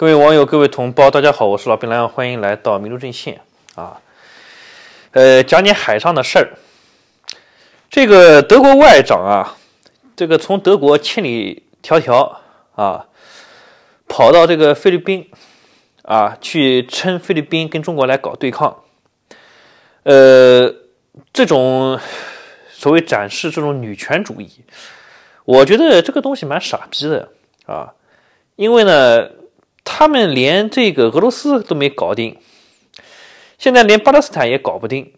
各位网友，各位同胞，大家好，我是老兵蓝，欢迎来到麋鹿阵线啊。呃，讲点海上的事儿。这个德国外长啊，这个从德国千里迢迢啊，跑到这个菲律宾啊，去称菲律宾跟中国来搞对抗。呃，这种所谓展示这种女权主义，我觉得这个东西蛮傻逼的啊，因为呢。他们连这个俄罗斯都没搞定，现在连巴勒斯坦也搞不定，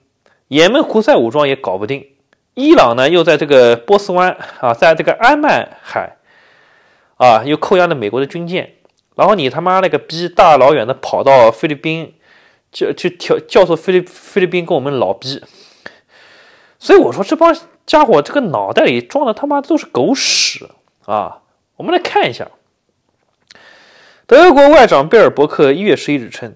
也门胡塞武装也搞不定，伊朗呢又在这个波斯湾啊，在这个阿曼海啊，又扣押了美国的军舰，然后你他妈那个逼大老远的跑到菲律宾，就去调教唆菲律菲律宾跟我们老逼，所以我说这帮家伙这个脑袋里装的他妈都是狗屎啊！我们来看一下。德国外长贝尔伯克一月十一日称，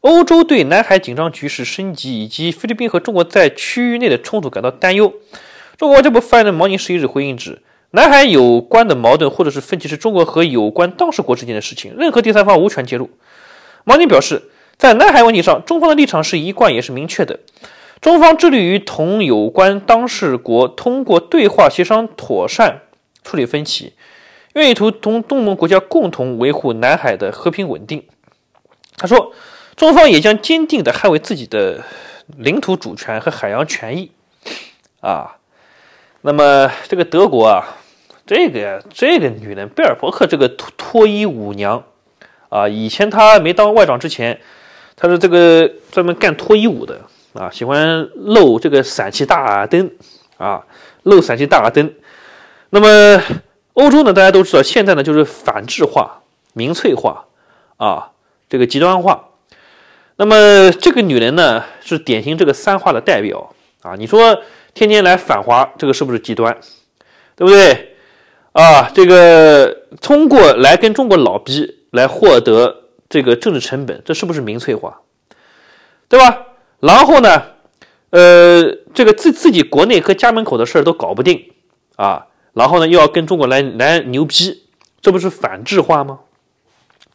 欧洲对南海紧张局势升级以及菲律宾和中国在区域内的冲突感到担忧。中国外交部发言人毛宁十一日回应指，南海有关的矛盾或者是分歧是中国和有关当事国之间的事情，任何第三方无权介入。毛宁表示，在南海问题上，中方的立场是一贯也是明确的，中方致力于同有关当事国通过对话协商妥善处理分歧。愿意图同东盟国家共同维护南海的和平稳定。他说，中方也将坚定地捍卫自己的领土主权和海洋权益。啊，那么这个德国啊，这个这个女人贝尔伯克这个脱脱衣舞娘啊，以前她没当外长之前，她是这个专门干脱衣舞的啊，喜欢露这个闪气大灯啊，露闪气大灯。那么。欧洲呢，大家都知道，现在呢就是反制化、民粹化，啊，这个极端化。那么这个女人呢，是典型这个三化的代表啊。你说天天来反华，这个是不是极端？对不对？啊，这个通过来跟中国老逼来获得这个政治成本，这是不是民粹化？对吧？然后呢，呃，这个自自己国内和家门口的事儿都搞不定啊。然后呢，又要跟中国来来牛逼，这不是反制化吗？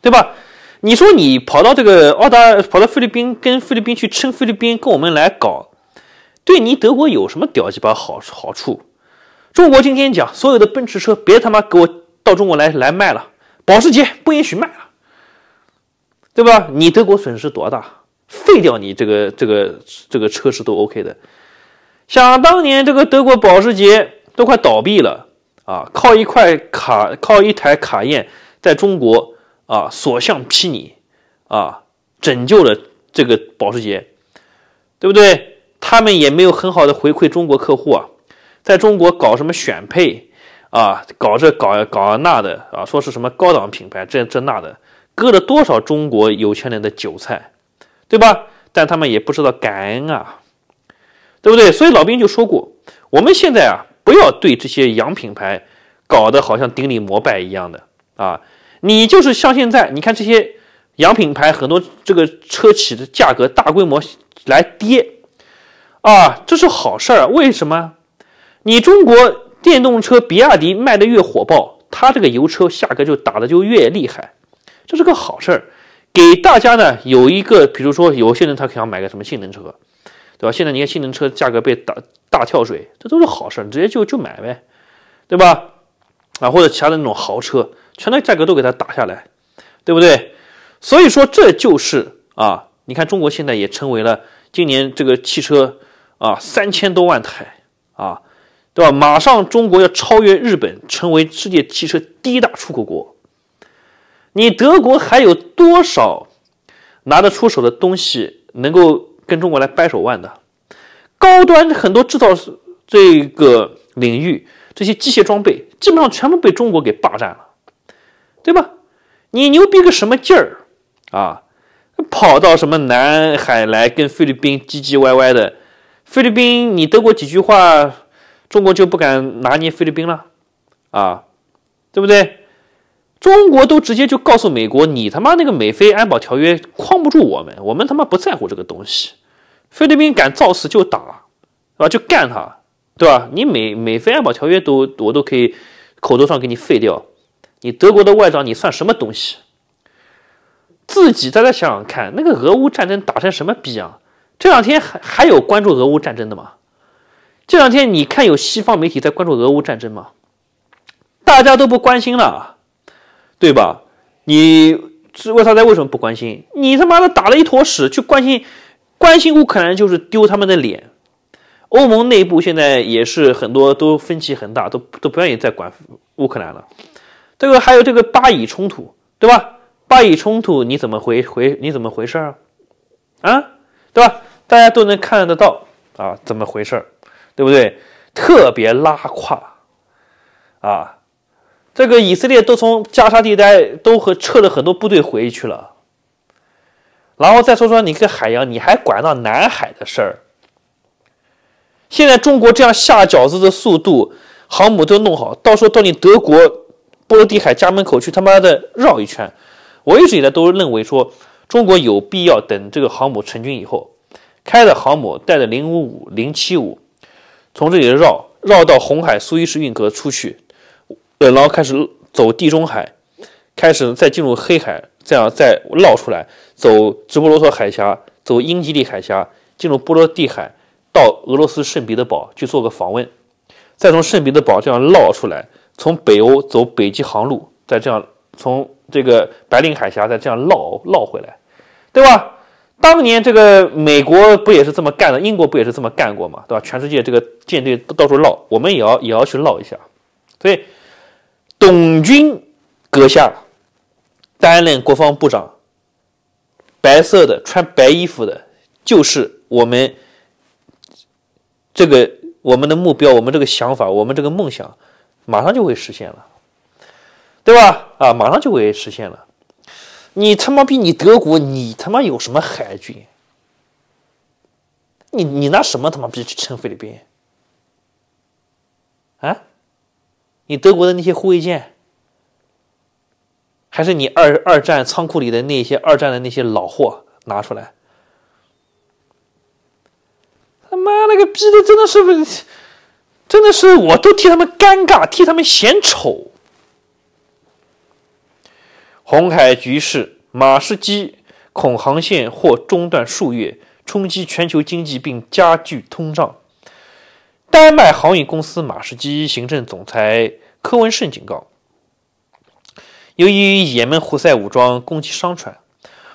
对吧？你说你跑到这个澳大，跑到菲律宾，跟菲律宾去称菲律宾，跟我们来搞，对你德国有什么屌鸡巴好好处？中国今天讲，所有的奔驰车别他妈给我到中国来来卖了，保时捷不允许卖了，对吧？你德国损失多大？废掉你这个这个这个车是都 OK 的。想当年，这个德国保时捷都快倒闭了。啊，靠一块卡，靠一台卡宴，在中国啊所向披靡，啊，拯救了这个保时捷，对不对？他们也没有很好的回馈中国客户啊，在中国搞什么选配，啊，搞这搞搞那的啊，说是什么高档品牌，这这那的，割了多少中国有钱人的韭菜，对吧？但他们也不知道感恩啊，对不对？所以老兵就说过，我们现在啊。不要对这些洋品牌搞得好像顶礼膜拜一样的啊！你就是像现在，你看这些洋品牌很多，这个车企的价格大规模来跌啊，这是好事儿。为什么？你中国电动车比亚迪卖的越火爆，它这个油车价格就打的就越厉害，这是个好事儿，给大家呢有一个，比如说有些人他想买个什么性能车。对吧？现在你看，性能车价格被打大跳水，这都是好事，直接就就买呗，对吧？啊，或者其他的那种豪车，全都价格都给它打下来，对不对？所以说这就是啊，你看中国现在也成为了今年这个汽车啊三千多万台啊，对吧？马上中国要超越日本，成为世界汽车第一大出口国。你德国还有多少拿得出手的东西能够？跟中国来掰手腕的高端很多制造这个领域，这些机械装备基本上全部被中国给霸占了，对吧？你牛逼个什么劲儿啊！跑到什么南海来跟菲律宾唧唧歪歪的，菲律宾你得过几句话，中国就不敢拿捏菲律宾了啊？对不对？中国都直接就告诉美国，你他妈那个美菲安保条约框不住我们，我们他妈不在乎这个东西。菲律宾敢造次就打，对吧？就干他，对吧？你美美菲安保条约都我都可以，口头上给你废掉。你德国的外长你算什么东西？自己大家想想看，那个俄乌战争打成什么逼样？这两天还还有关注俄乌战争的吗？这两天你看有西方媒体在关注俄乌战争吗？大家都不关心了对吧？你为啥在为什么不关心？你他妈的打了一坨屎，去关心关心乌克兰就是丢他们的脸。欧盟内部现在也是很多都分歧很大，都都不愿意再管乌克兰了。这个还有这个巴以冲突，对吧？巴以冲突你怎么回回你怎么回事啊？啊，对吧？大家都能看得到啊，怎么回事？对不对？特别拉胯啊！这个以色列都从加沙地带都和撤了很多部队回去了，然后再说说你个海洋，你还管那南海的事儿？现在中国这样下饺子的速度，航母都弄好，到时候到你德国波罗的海家门口去他妈的绕一圈。我一直以来都认为说，中国有必要等这个航母成军以后，开着航母带着零五五、零七五，从这里绕绕到红海苏伊士运河出去。然后开始走地中海，开始再进入黑海，这样再绕出来，走直布罗陀海峡，走英吉利海峡，进入波罗的海，到俄罗斯圣彼得堡去做个访问，再从圣彼得堡这样绕出来，从北欧走北极航路，再这样从这个白令海峡再这样绕绕回来，对吧？当年这个美国不也是这么干的？英国不也是这么干过嘛？对吧？全世界这个舰队到处绕，我们也要也要去绕一下，所以。董军阁下担任国防部长，白色的穿白衣服的，就是我们这个我们的目标，我们这个想法，我们这个梦想，马上就会实现了，对吧？啊，马上就会实现了。你他妈逼你德国，你他妈有什么海军？你你拿什么他妈逼去称菲律宾？啊？你德国的那些护卫舰，还是你二二战仓库里的那些二战的那些老货拿出来？他妈了个逼的，真的是不是？真的是，我都替他们尴尬，替他们嫌丑。红海局势，马士基恐航线或中断数月，冲击全球经济并加剧通胀。丹麦航运公司马士基行政总裁柯文胜警告，由于也门胡塞武装攻击商船，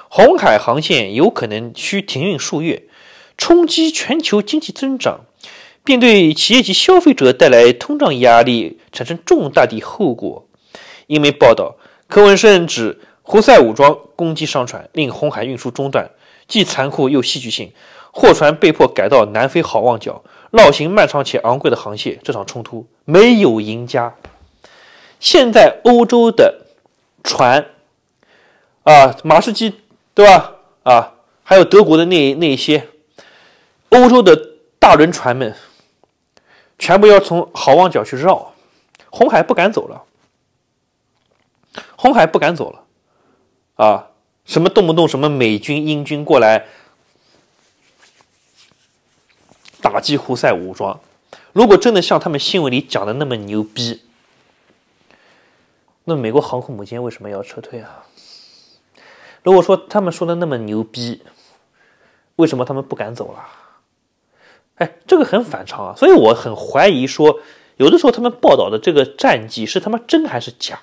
红海航线有可能需停运数月，冲击全球经济增长，并对企业及消费者带来通胀压力，产生重大的后果。英媒报道，柯文胜指胡塞武装攻击商船，令红海运输中断，既残酷又戏剧性，货船被迫改到南非好望角。绕行漫长且昂贵的航线，这场冲突没有赢家。现在欧洲的船，啊，马士基对吧？啊，还有德国的那那些欧洲的大轮船们，全部要从好望角去绕，红海不敢走了，红海不敢走了，啊，什么动不动什么美军英军过来。打击胡塞武装，如果真的像他们新闻里讲的那么牛逼，那美国航空母舰为什么要撤退啊？如果说他们说的那么牛逼，为什么他们不敢走了？哎，这个很反常啊！所以我很怀疑说，有的时候他们报道的这个战绩是他妈真还是假？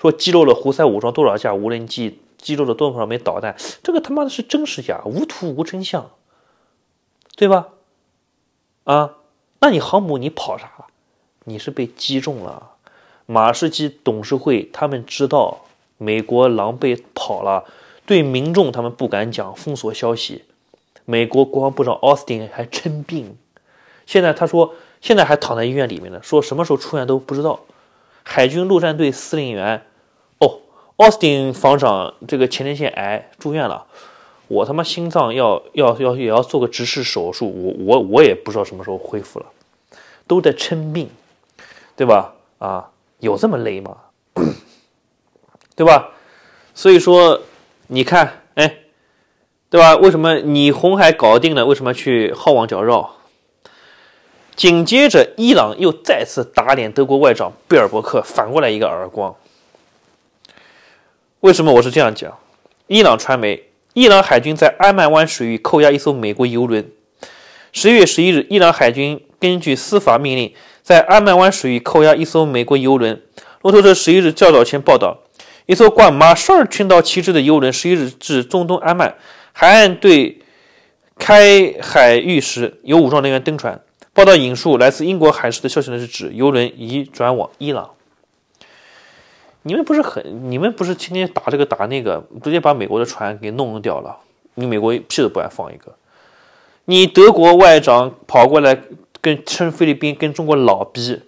说击落了胡塞武装多少架无人机，击落了多少枚导弹，这个他妈的是真是假？无图无真相，对吧？啊，那你航母你跑啥了？你是被击中了。马士基董事会他们知道美国狼狈跑了，对民众他们不敢讲，封锁消息。美国国防部长奥斯汀还称病，现在他说现在还躺在医院里面呢，说什么时候出院都不知道。海军陆战队司令员，哦，奥斯汀防长这个前列腺癌住院了。我他妈心脏要要要也要做个直视手术，我我我也不知道什么时候恢复了，都在称病，对吧？啊，有这么累吗？对吧？所以说，你看，哎，对吧？为什么你红海搞定了，为什么去好网角绕？紧接着，伊朗又再次打脸德国外长贝尔伯克，反过来一个耳光。为什么我是这样讲？伊朗传媒。伊朗海军在安曼湾水域扣押一艘美国游轮。十一月十一日，伊朗海军根据司法命令在安曼湾水域扣押一艘美国游轮。路透社十一日较早前报道，一艘挂马绍尔群岛旗帜的游轮十一日至中东安曼海岸对开海域时，有武装人员登船。报道引述来自英国海事的消息人士指，游轮已转往伊朗。你们不是很？你们不是天天打这个打那个，直接把美国的船给弄掉了。你美国屁都不敢放一个。你德国外长跑过来跟称菲律宾跟中国老逼，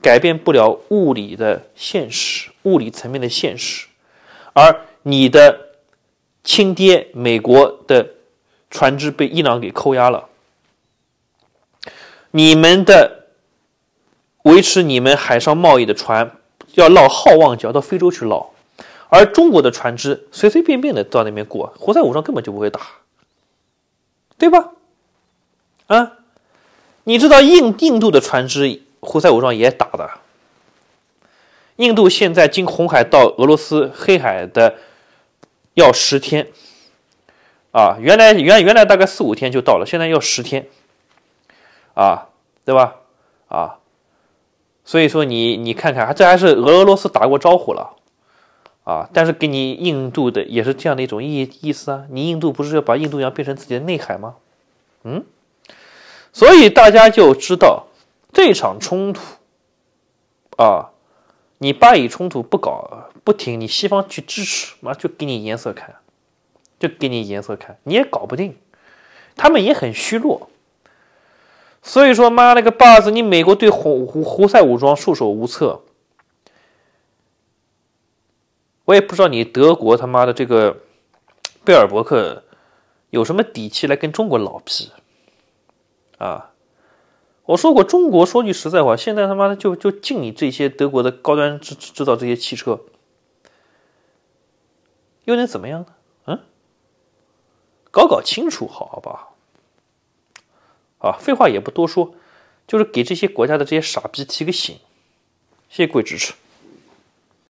改变不了物理的现实，物理层面的现实。而你的亲爹美国的船只被伊朗给扣押了，你们的维持你们海上贸易的船。要绕好望角，到非洲去捞，而中国的船只随随便便的到那边过，胡塞武装根本就不会打，对吧？啊，你知道印印度的船只，胡塞武装也打的。印度现在经红海到俄罗斯黑海的要十天，啊，原来原原来大概四五天就到了，现在要十天，啊，对吧？啊。所以说你你看看，这还是俄俄罗斯打过招呼了，啊！但是给你印度的也是这样的一种意意思啊，你印度不是要把印度洋变成自己的内海吗？嗯，所以大家就知道这场冲突啊，你巴以冲突不搞不停，你西方去支持，妈就给你颜色看，就给你颜色看，你也搞不定，他们也很虚弱。所以说，妈了个巴子，你美国对胡胡胡塞武装束手无策，我也不知道你德国他妈的这个贝尔伯克有什么底气来跟中国老皮啊？我说过，中国说句实在话，现在他妈的就就禁你这些德国的高端制制造这些汽车，又能怎么样呢？嗯，搞搞清楚，好不好？啊，废话也不多说，就是给这些国家的这些傻逼提个醒。谢谢各位支持。